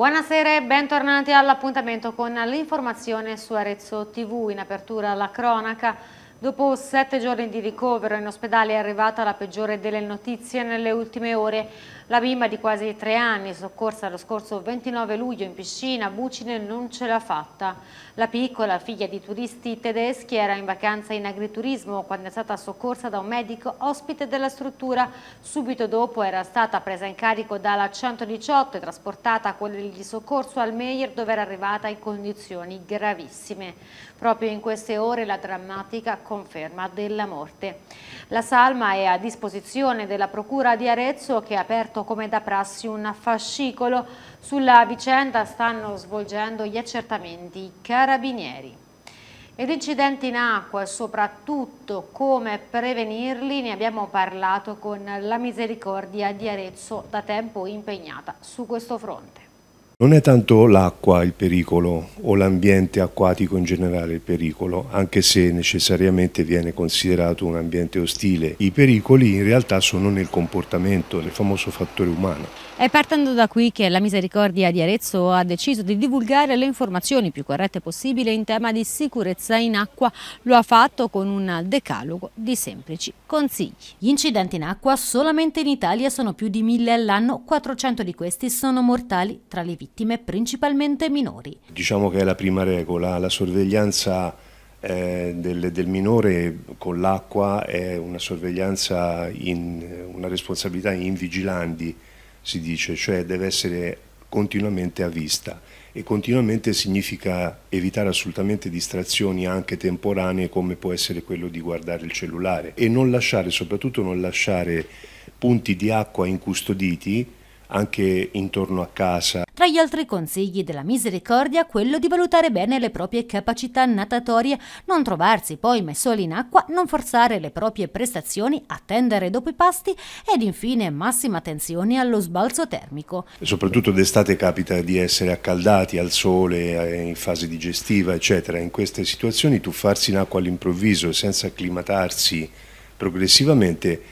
Buonasera e bentornati all'appuntamento con l'informazione su Arezzo TV. In apertura alla cronaca, dopo sette giorni di ricovero in ospedale è arrivata la peggiore delle notizie nelle ultime ore. La bimba di quasi tre anni, soccorsa lo scorso 29 luglio in piscina a Bucine, non ce l'ha fatta. La piccola, figlia di turisti tedeschi, era in vacanza in agriturismo quando è stata soccorsa da un medico ospite della struttura. Subito dopo era stata presa in carico dalla 118 e trasportata con il soccorso al Meyer dove era arrivata in condizioni gravissime. Proprio in queste ore la drammatica conferma della morte. La salma è a disposizione della Procura di Arezzo che ha aperto aperto come da prassi un fascicolo. Sulla vicenda stanno svolgendo gli accertamenti i carabinieri. Ed incidenti in acqua e soprattutto come prevenirli ne abbiamo parlato con la misericordia di Arezzo da tempo impegnata su questo fronte. Non è tanto l'acqua il pericolo o l'ambiente acquatico in generale il pericolo, anche se necessariamente viene considerato un ambiente ostile. I pericoli in realtà sono nel comportamento, nel famoso fattore umano. È partendo da qui che la Misericordia di Arezzo ha deciso di divulgare le informazioni più corrette possibile in tema di sicurezza in acqua. Lo ha fatto con un decalogo di semplici consigli. Gli incidenti in acqua solamente in Italia sono più di mille all'anno, 400 di questi sono mortali tra le vittime vittime principalmente minori. Diciamo che è la prima regola, la sorveglianza eh, del, del, minore con l'acqua è una sorveglianza, in, una responsabilità in vigilandi, si dice, cioè deve essere continuamente a vista e continuamente significa evitare assolutamente distrazioni anche temporanee come può essere quello di guardare il cellulare e non lasciare, soprattutto non lasciare punti di acqua incustoditi anche intorno a casa. Tra gli altri consigli della misericordia, quello di valutare bene le proprie capacità natatorie, non trovarsi poi mai messo in acqua, non forzare le proprie prestazioni, attendere dopo i pasti ed infine massima attenzione allo sbalzo termico. Soprattutto d'estate capita di essere accaldati al sole, eh, in fase digestiva, eccetera. In queste situazioni tuffarsi in acqua all'improvviso senza acclimatarsi progressivamente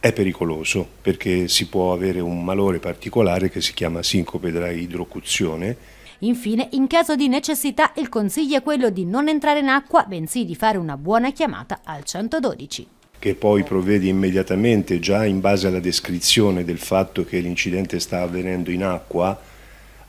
è pericoloso perché si può avere un malore particolare che si chiama sincope della idrocuzione. Infine, in caso di necessità, il consiglio è quello di non entrare in acqua, bensì di fare una buona chiamata al 112 che poi provvedi immediatamente già in base alla descrizione del fatto che l'incidente sta avvenendo in acqua,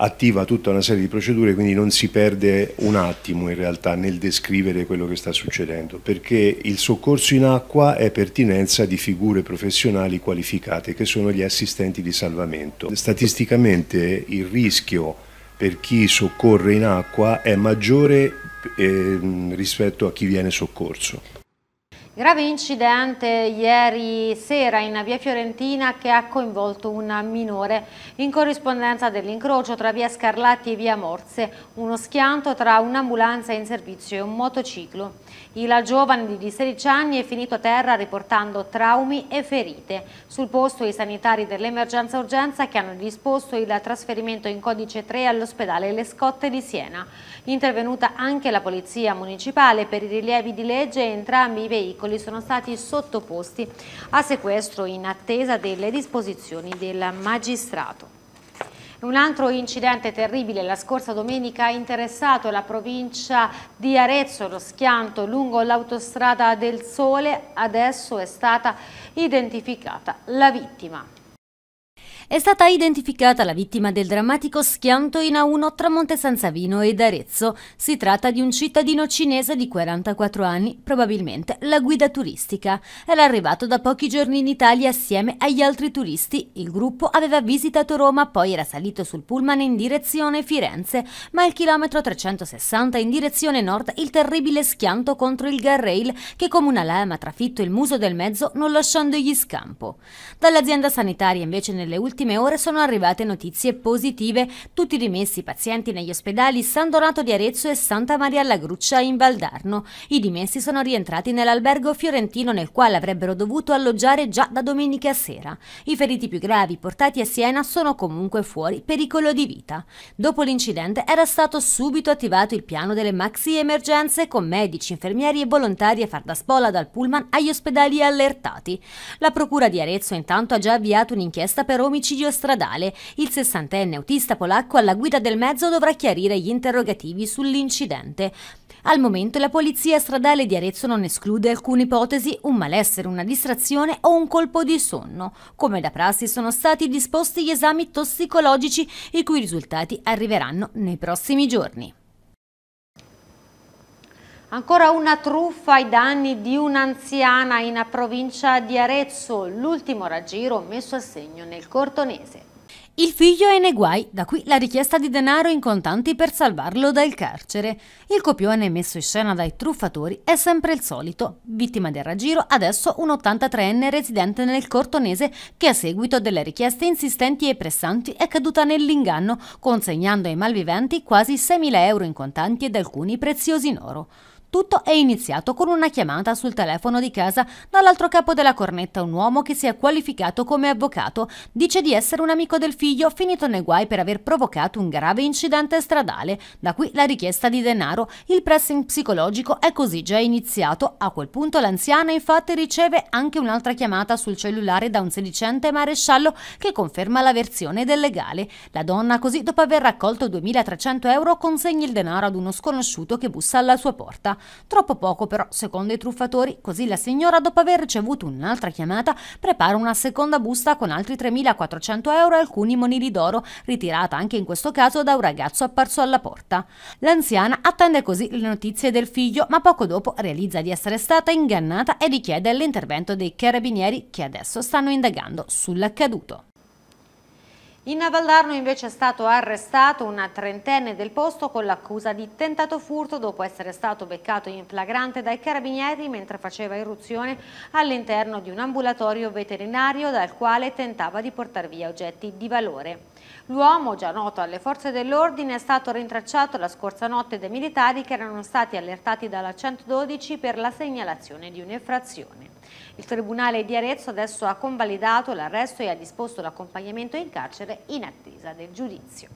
attiva tutta una serie di procedure, quindi non si perde un attimo in realtà nel descrivere quello che sta succedendo, perché il soccorso in acqua è pertinenza di figure professionali qualificate, che sono gli assistenti di salvamento. Statisticamente il rischio per chi soccorre in acqua è maggiore eh, rispetto a chi viene soccorso. Grave incidente ieri sera in via Fiorentina che ha coinvolto un minore in corrispondenza dell'incrocio tra via Scarlatti e via Morse, uno schianto tra un'ambulanza in servizio e un motociclo. Il giovane di 16 anni è finito a terra riportando traumi e ferite. Sul posto i sanitari dell'emergenza urgenza che hanno disposto il trasferimento in codice 3 all'ospedale Le Scotte di Siena. Intervenuta anche la polizia municipale per i rilievi di legge e entrambi i veicoli veicoli sono stati sottoposti a sequestro in attesa delle disposizioni del magistrato. Un altro incidente terribile la scorsa domenica ha interessato la provincia di Arezzo, lo schianto lungo l'autostrada del Sole, adesso è stata identificata la vittima. È stata identificata la vittima del drammatico schianto in A1 tra Monte San Savino ed Arezzo. Si tratta di un cittadino cinese di 44 anni, probabilmente la guida turistica. Era arrivato da pochi giorni in Italia assieme agli altri turisti. Il gruppo aveva visitato Roma, poi era salito sul pullman in direzione Firenze, ma al chilometro 360 in direzione nord il terribile schianto contro il garrail che come una lama trafitto il muso del mezzo non lasciandogli scampo. Dall'azienda sanitaria invece nelle ultime ultime ore sono arrivate notizie positive. Tutti dimessi i pazienti negli ospedali San Donato di Arezzo e Santa Maria alla Gruccia in Valdarno. I dimessi sono rientrati nell'albergo fiorentino nel quale avrebbero dovuto alloggiare già da domenica sera. I feriti più gravi portati a Siena sono comunque fuori pericolo di vita. Dopo l'incidente era stato subito attivato il piano delle maxi emergenze con medici, infermieri e volontari a far da spola dal pullman agli ospedali allertati. La procura di Arezzo intanto ha già avviato un'inchiesta per omicidio omicidio stradale. Il 60enne autista polacco alla guida del mezzo dovrà chiarire gli interrogativi sull'incidente. Al momento la polizia stradale di Arezzo non esclude alcune ipotesi, un malessere, una distrazione o un colpo di sonno. Come da prassi sono stati disposti gli esami tossicologici i cui risultati arriveranno nei prossimi giorni. Ancora una truffa ai danni di un'anziana in provincia di Arezzo, l'ultimo raggiro messo a segno nel Cortonese. Il figlio è nei guai, da qui la richiesta di denaro in contanti per salvarlo dal carcere. Il copione messo in scena dai truffatori è sempre il solito. Vittima del raggiro adesso un 83enne residente nel Cortonese che a seguito delle richieste insistenti e pressanti è caduta nell'inganno, consegnando ai malviventi quasi 6.000 euro in contanti ed alcuni preziosi in oro. Tutto è iniziato con una chiamata sul telefono di casa dall'altro capo della cornetta un uomo che si è qualificato come avvocato, dice di essere un amico del figlio finito nei guai per aver provocato un grave incidente stradale, da qui la richiesta di denaro, il pressing psicologico è così già iniziato, a quel punto l'anziana infatti riceve anche un'altra chiamata sul cellulare da un sedicente maresciallo che conferma la versione del legale, la donna così dopo aver raccolto 2300 euro consegna il denaro ad uno sconosciuto che bussa alla sua porta. Troppo poco però, secondo i truffatori, così la signora dopo aver ricevuto un'altra chiamata prepara una seconda busta con altri 3.400 euro e alcuni monili d'oro, ritirata anche in questo caso da un ragazzo apparso alla porta. L'anziana attende così le notizie del figlio, ma poco dopo realizza di essere stata ingannata e richiede l'intervento dei carabinieri che adesso stanno indagando sull'accaduto. In Avaldarno invece è stato arrestato una trentenne del posto con l'accusa di tentato furto dopo essere stato beccato in flagrante dai carabinieri mentre faceva irruzione all'interno di un ambulatorio veterinario dal quale tentava di portare via oggetti di valore. L'uomo, già noto alle forze dell'ordine, è stato rintracciato la scorsa notte dai militari che erano stati allertati dalla 112 per la segnalazione di un'effrazione. Il Tribunale di Arezzo adesso ha convalidato l'arresto e ha disposto l'accompagnamento in carcere in attesa del giudizio.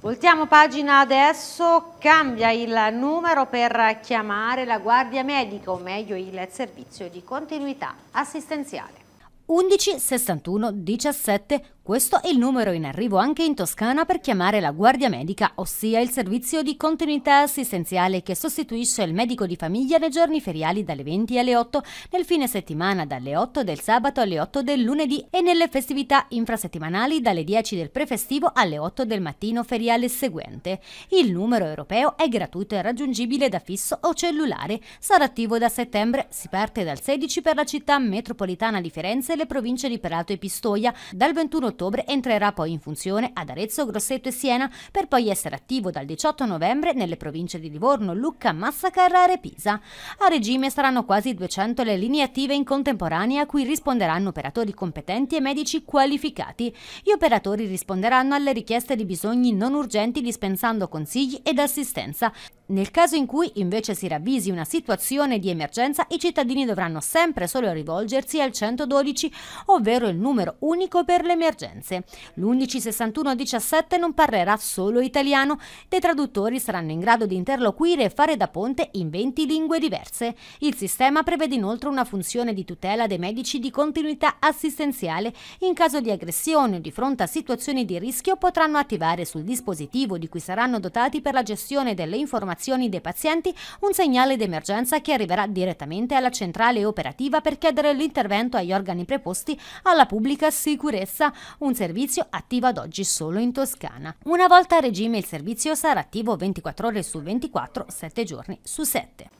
Voltiamo pagina adesso, cambia il numero per chiamare la guardia medica o meglio il servizio di continuità assistenziale. 11 61 17 questo è il numero in arrivo anche in Toscana per chiamare la guardia medica, ossia il servizio di continuità assistenziale che sostituisce il medico di famiglia nei giorni feriali dalle 20 alle 8, nel fine settimana dalle 8 del sabato alle 8 del lunedì e nelle festività infrasettimanali dalle 10 del prefestivo alle 8 del mattino feriale seguente. Il numero europeo è gratuito e raggiungibile da fisso o cellulare. Sarà attivo da settembre, si parte dal 16 per la città metropolitana di Firenze e le province di Prato e Pistoia, dal 21 ottobre entrerà poi in funzione ad Arezzo, Grosseto e Siena per poi essere attivo dal 18 novembre nelle province di Livorno, Lucca, Massa Carrara e Pisa. A regime saranno quasi 200 le linee attive in contemporanea a cui risponderanno operatori competenti e medici qualificati. Gli operatori risponderanno alle richieste di bisogni non urgenti dispensando consigli ed assistenza, nel caso in cui invece si ravvisi una situazione di emergenza, i cittadini dovranno sempre solo rivolgersi al 112, ovvero il numero unico per le emergenze. L'116117 non parlerà solo italiano, dei traduttori saranno in grado di interloquire e fare da ponte in 20 lingue diverse. Il sistema prevede inoltre una funzione di tutela dei medici di continuità assistenziale. In caso di aggressione o di fronte a situazioni di rischio potranno attivare sul dispositivo di cui saranno dotati per la gestione delle informazioni informazioni dei pazienti, un segnale d'emergenza che arriverà direttamente alla centrale operativa per chiedere l'intervento agli organi preposti alla pubblica sicurezza, un servizio attivo ad oggi solo in Toscana. Una volta a regime il servizio sarà attivo 24 ore su 24, 7 giorni su 7.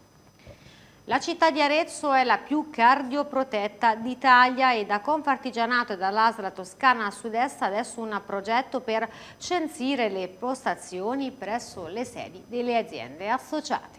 La città di Arezzo è la più cardioprotetta d'Italia e da Confartigianato e dall'Asla Toscana a sud-est adesso un progetto per censire le postazioni presso le sedi delle aziende associate.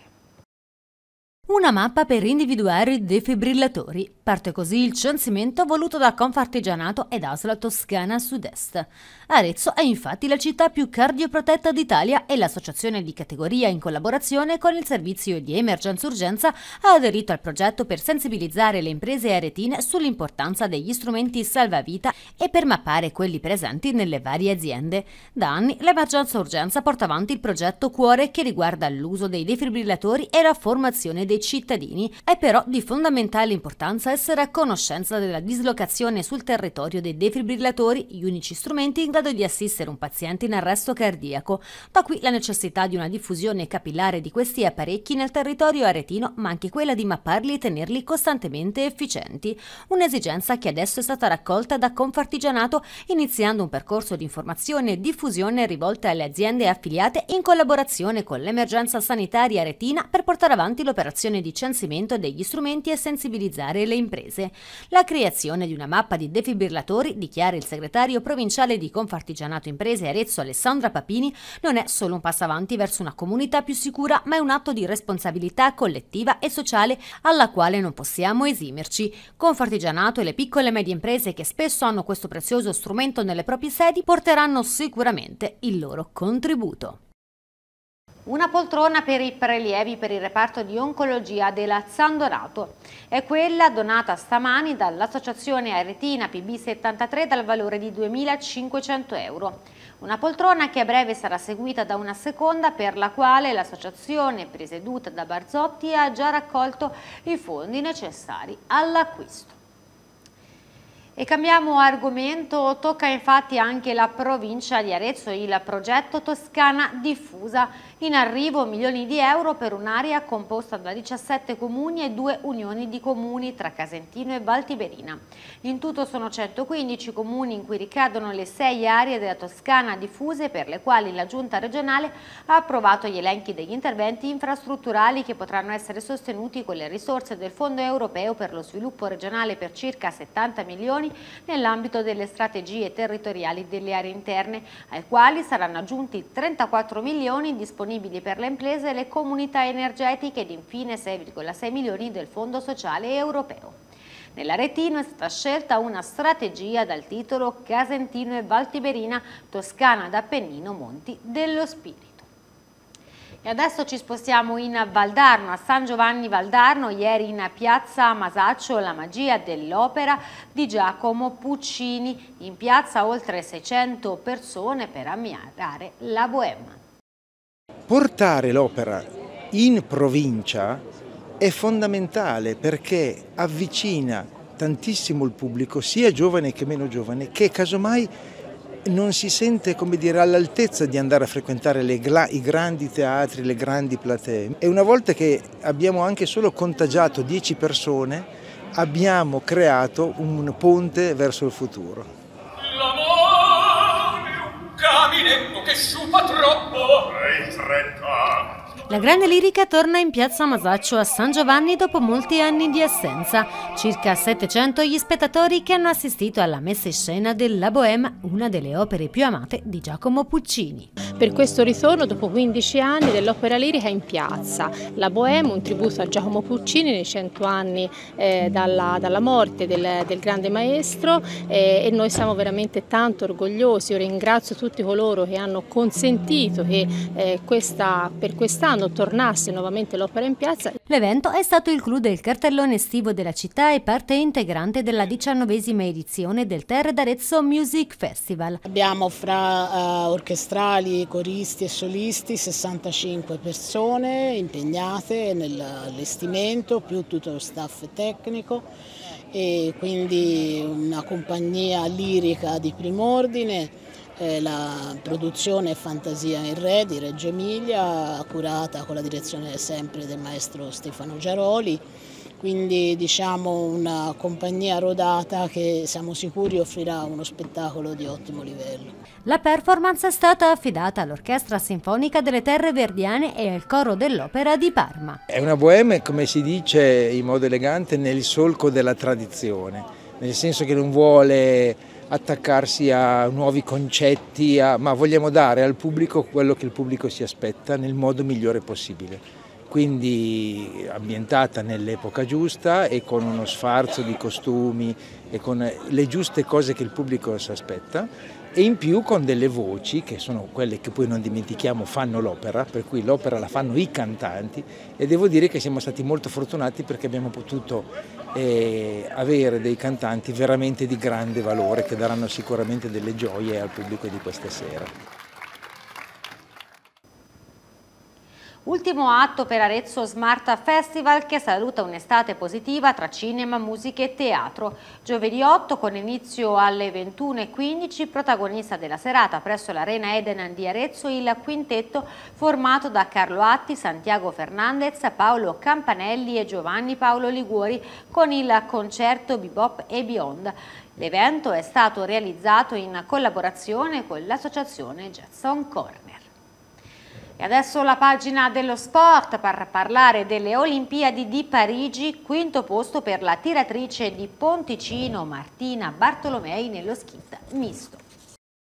Una mappa per individuare i defibrillatori. Parte così il censimento voluto da Confartigianato ed Asla Toscana Sud-Est. Arezzo è infatti la città più cardioprotetta d'Italia e l'associazione di categoria in collaborazione con il servizio di emergenza urgenza ha aderito al progetto per sensibilizzare le imprese aretine sull'importanza degli strumenti salvavita e per mappare quelli presenti nelle varie aziende. Da anni l'emergenza urgenza porta avanti il progetto Cuore che riguarda l'uso dei defibrillatori e la formazione dei dei cittadini, è però di fondamentale importanza essere a conoscenza della dislocazione sul territorio dei defibrillatori, gli unici strumenti in grado di assistere un paziente in arresto cardiaco. Da qui la necessità di una diffusione capillare di questi apparecchi nel territorio aretino, ma anche quella di mapparli e tenerli costantemente efficienti. Un'esigenza che adesso è stata raccolta da Confartigianato, iniziando un percorso di informazione e diffusione rivolte alle aziende affiliate in collaborazione con l'emergenza sanitaria aretina per portare avanti l'operazione operazione di censimento degli strumenti e sensibilizzare le imprese. La creazione di una mappa di defibrillatori, dichiara il segretario provinciale di Confartigianato Imprese Arezzo Alessandra Papini, non è solo un passo avanti verso una comunità più sicura, ma è un atto di responsabilità collettiva e sociale alla quale non possiamo esimerci. Confartigianato e le piccole e medie imprese che spesso hanno questo prezioso strumento nelle proprie sedi porteranno sicuramente il loro contributo. Una poltrona per i prelievi per il reparto di oncologia della San Donato. È quella donata stamani dall'associazione Aretina PB73 dal valore di 2.500 euro. Una poltrona che a breve sarà seguita da una seconda per la quale l'associazione presieduta da Barzotti ha già raccolto i fondi necessari all'acquisto. E cambiamo argomento, tocca infatti anche la provincia di Arezzo, il progetto Toscana diffusa. In arrivo milioni di euro per un'area composta da 17 comuni e due unioni di comuni tra Casentino e Valtiberina. In tutto sono 115 comuni in cui ricadono le sei aree della Toscana diffuse per le quali la Giunta regionale ha approvato gli elenchi degli interventi infrastrutturali che potranno essere sostenuti con le risorse del Fondo europeo per lo sviluppo regionale per circa 70 milioni regioni nell'ambito delle strategie territoriali delle aree interne, ai quali saranno aggiunti 34 milioni disponibili per le imprese e le comunità energetiche ed infine 6,6 milioni del Fondo Sociale Europeo. Nell'Aretino è stata scelta una strategia dal titolo Casentino e Valtiberina, Toscana d'Appennino, Monti dello Spirito. E adesso ci spostiamo in Valdarno, a San Giovanni Valdarno, ieri in piazza Masaccio la magia dell'opera di Giacomo Puccini, in piazza oltre 600 persone per ammirare la Boema. Portare l'opera in provincia è fondamentale perché avvicina tantissimo il pubblico, sia giovane che meno giovane, che casomai non si sente dire, all'altezza di andare a frequentare le, i grandi teatri, le grandi platee. E una volta che abbiamo anche solo contagiato 10 persone, abbiamo creato un ponte verso il futuro. L'amore è un caminetto che sciupa troppo la grande lirica torna in piazza Masaccio a San Giovanni dopo molti anni di assenza. Circa 700 gli spettatori che hanno assistito alla messa in scena della Bohème, una delle opere più amate di Giacomo Puccini. Per questo ritorno dopo 15 anni dell'opera lirica in piazza, la Bohème, un tributo a Giacomo Puccini nei 100 anni eh, dalla, dalla, morte del, del grande maestro eh, e noi siamo veramente tanto orgogliosi. Io ringrazio tutti coloro che hanno consentito che eh, questa, per quest'anno quando tornasse nuovamente l'opera in piazza. L'evento è stato il clou del cartellone estivo della città e parte integrante della diciannovesima edizione del Terre d'Arezzo Music Festival. Abbiamo fra uh, orchestrali, coristi e solisti 65 persone impegnate nell'allestimento più tutto lo staff tecnico e quindi una compagnia lirica di prim'ordine eh, la produzione Fantasia in Re di Reggio Emilia, curata con la direzione sempre del maestro Stefano Giaroli quindi diciamo una compagnia rodata che siamo sicuri offrirà uno spettacolo di ottimo livello. La performance è stata affidata all'Orchestra Sinfonica delle Terre Verdiane e al Coro dell'Opera di Parma. È una bohème, come si dice in modo elegante, nel solco della tradizione, nel senso che non vuole attaccarsi a nuovi concetti, a, ma vogliamo dare al pubblico quello che il pubblico si aspetta nel modo migliore possibile. Quindi ambientata nell'epoca giusta e con uno sfarzo di costumi e con le giuste cose che il pubblico si aspetta e in più con delle voci che sono quelle che poi non dimentichiamo fanno l'opera, per cui l'opera la fanno i cantanti e devo dire che siamo stati molto fortunati perché abbiamo potuto e avere dei cantanti veramente di grande valore che daranno sicuramente delle gioie al pubblico di questa sera. Ultimo atto per Arezzo Smart Festival che saluta un'estate positiva tra cinema, musica e teatro. Giovedì 8 con inizio alle 21.15 protagonista della serata presso l'Arena Edenan di Arezzo il quintetto formato da Carlo Atti, Santiago Fernandez, Paolo Campanelli e Giovanni Paolo Liguori con il concerto Bebop e Beyond. L'evento è stato realizzato in collaborazione con l'associazione Jetson Corner. E adesso la pagina dello sport per parlare delle Olimpiadi di Parigi, quinto posto per la tiratrice di Ponticino Martina Bartolomei nello skit misto.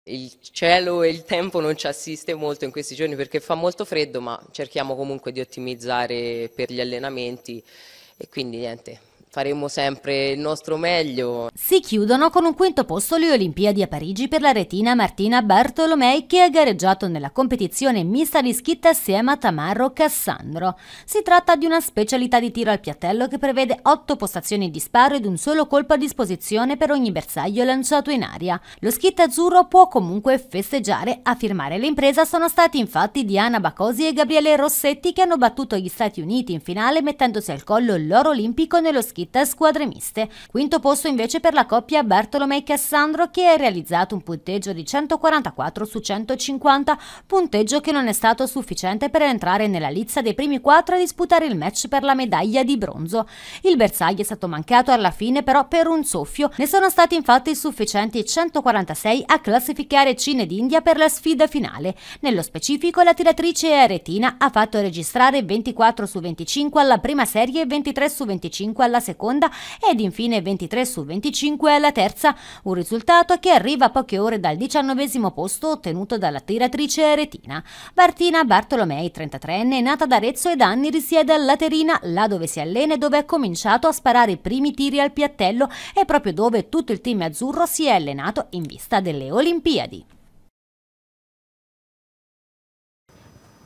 Il cielo e il tempo non ci assiste molto in questi giorni perché fa molto freddo, ma cerchiamo comunque di ottimizzare per gli allenamenti e quindi niente, faremo sempre il nostro meglio. Si chiudono con un quinto posto le Olimpiadi a Parigi per la retina Martina Bartolomei che ha gareggiato nella competizione mista di schitta assieme a Tamarro Cassandro. Si tratta di una specialità di tiro al piattello che prevede otto postazioni di sparo ed un solo colpo a disposizione per ogni bersaglio lanciato in aria. Lo schitta azzurro può comunque festeggiare, a firmare l'impresa sono stati infatti Diana Bacosi e Gabriele Rossetti che hanno battuto gli Stati Uniti in finale mettendosi al collo l'oro olimpico nello schitta partita squadre miste. Quinto posto invece per la coppia Bartolomei-Cassandro che ha realizzato un punteggio di 144 su 150, punteggio che non è stato sufficiente per entrare nella lizza dei primi quattro a disputare il match per la medaglia di bronzo. Il bersaglio è stato mancato alla fine però per un soffio, ne sono stati infatti sufficienti 146 a classificare Cine d'India per la sfida finale. Nello specifico la tiratrice aretina ha fatto registrare 24 su 25 alla prima serie e 23 su 25 alla seconda seconda ed infine 23 su 25 alla terza, un risultato che arriva a poche ore dal diciannovesimo posto ottenuto dalla tiratrice aretina. Martina Bartolomei, 33enne, nata ad Arezzo e da anni risiede a Laterina, là dove si allena e dove ha cominciato a sparare i primi tiri al piattello e proprio dove tutto il team azzurro si è allenato in vista delle Olimpiadi.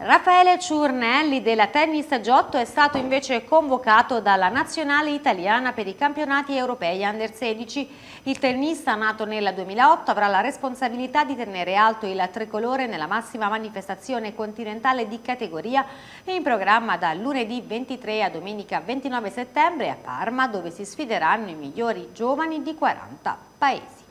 Raffaele Ciurnelli della Tennis Giotto è stato invece convocato dalla nazionale italiana per i campionati europei Under 16. Il tennista nato nel 2008 avrà la responsabilità di tenere alto il tricolore nella massima manifestazione continentale di categoria in programma da lunedì 23 a domenica 29 settembre a Parma dove si sfideranno i migliori giovani di 40 paesi.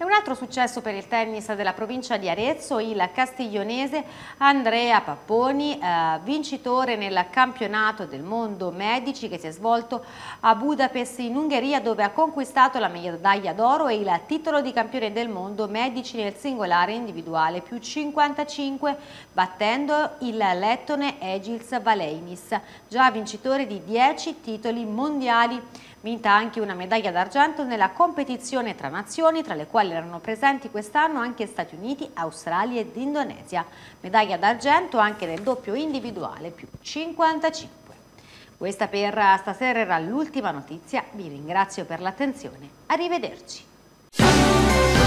E un altro successo per il tennis della provincia di Arezzo, il castiglionese Andrea Papponi, eh, vincitore nel campionato del mondo medici che si è svolto a Budapest in Ungheria dove ha conquistato la medaglia d'oro e il titolo di campione del mondo medici nel singolare individuale più 55 battendo il lettone Egils Valenis, già vincitore di 10 titoli mondiali Vinta anche una medaglia d'argento nella competizione tra nazioni, tra le quali erano presenti quest'anno anche Stati Uniti, Australia ed Indonesia. Medaglia d'argento anche nel doppio individuale più 55. Questa per stasera era l'ultima notizia, vi ringrazio per l'attenzione, arrivederci.